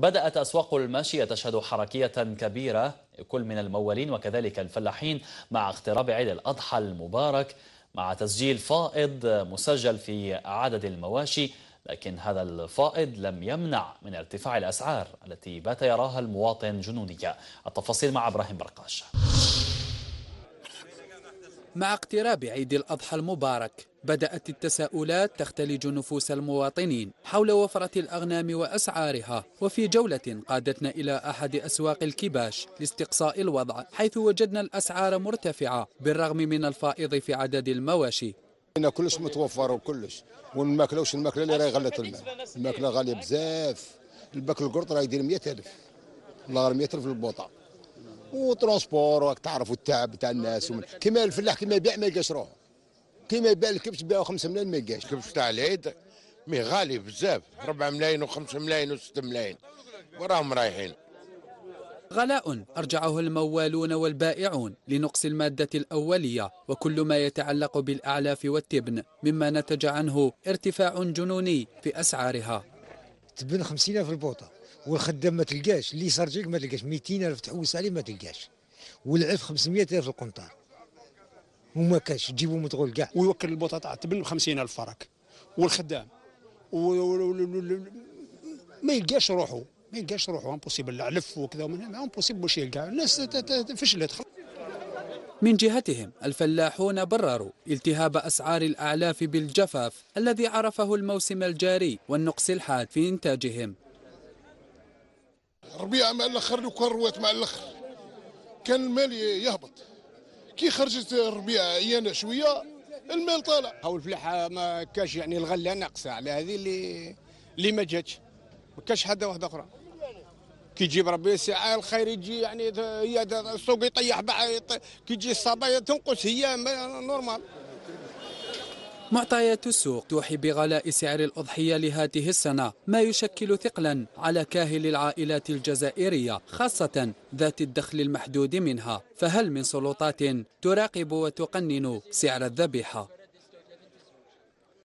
بدأت أسواق الماشية تشهد حركية كبيرة كل من الموالين وكذلك الفلاحين مع اقتراب عيد الأضحى المبارك مع تسجيل فائض مسجل في عدد المواشي لكن هذا الفائض لم يمنع من ارتفاع الأسعار التي بات يراها المواطن جنونية التفاصيل مع إبراهيم برقاش مع اقتراب عيد الأضحى المبارك بدأت التساؤلات تختلج نفوس المواطنين حول وفرة الأغنام وأسعارها وفي جولة قادتنا إلى أحد أسواق الكباش لاستقصاء الوضع حيث وجدنا الأسعار مرتفعة بالرغم من الفائض في عدد المواشي هنا كلش متوفر وكلش والماكله واش الماكله اللي راهي غلت الماء الماكله غاليه بزاف الباك القرط راه يدير 100000 الله غير 100000 البوطه وترونسبور راك تعرفوا التعب تاع آه، الناس ومن... كيما الفلاح كيما يبيع ما يلقاش روحه كيما يبيع الكبش باعوا 5 ملايين ما يلقاش الكبش تاع العيد مي غالي بزاف 4 ملايين و5 ملايين و6 ملايين وراهم رايحين غلاء أرجعه الموالون والبائعون لنقص المادة الأولية وكل ما يتعلق بالأعلاف والتبن مما نتج عنه ارتفاع جنوني في أسعارها تبن 50 في البوطة والخدام ما تلقاش اللي صار ما تلقاش 200000 تحوس عليه ما تلقاش والعف 500000 القنطار وما كاش تجيبو مدغول كاع ويوكل البطاطا تبل ب 50000 فرك والخدام و... ما يلقاش روحه ما يلقاش روحه امبوسيبل علف وكذا ومن هنا امبوسيبل باش يلقى الناس فشلت من جهتهم الفلاحون برروا التهاب أسعار الأعلاف بالجفاف الذي عرفه الموسم الجاري والنقص الحاد في إنتاجهم ربيعه مع الاخر لو كان روات مع الاخر كان المال يهبط كي خرجت الربيعه عيانه شويه المال طالع هاو الفلاحه ما كاش يعني الغله ناقصه على هذه اللي اللي ما جاتش ما كاش حدا واحده اخرى كي يجيب ربي ساعة آه، الخير يجي يعني هي السوق يطيح كي يجي الصبايا تنقص هي نورمال معطيات السوق توحي بغلاء سعر الأضحية لهذه السنة ما يشكل ثقلا على كاهل العائلات الجزائرية خاصة ذات الدخل المحدود منها فهل من سلطات تراقب وتقنن سعر الذبيحة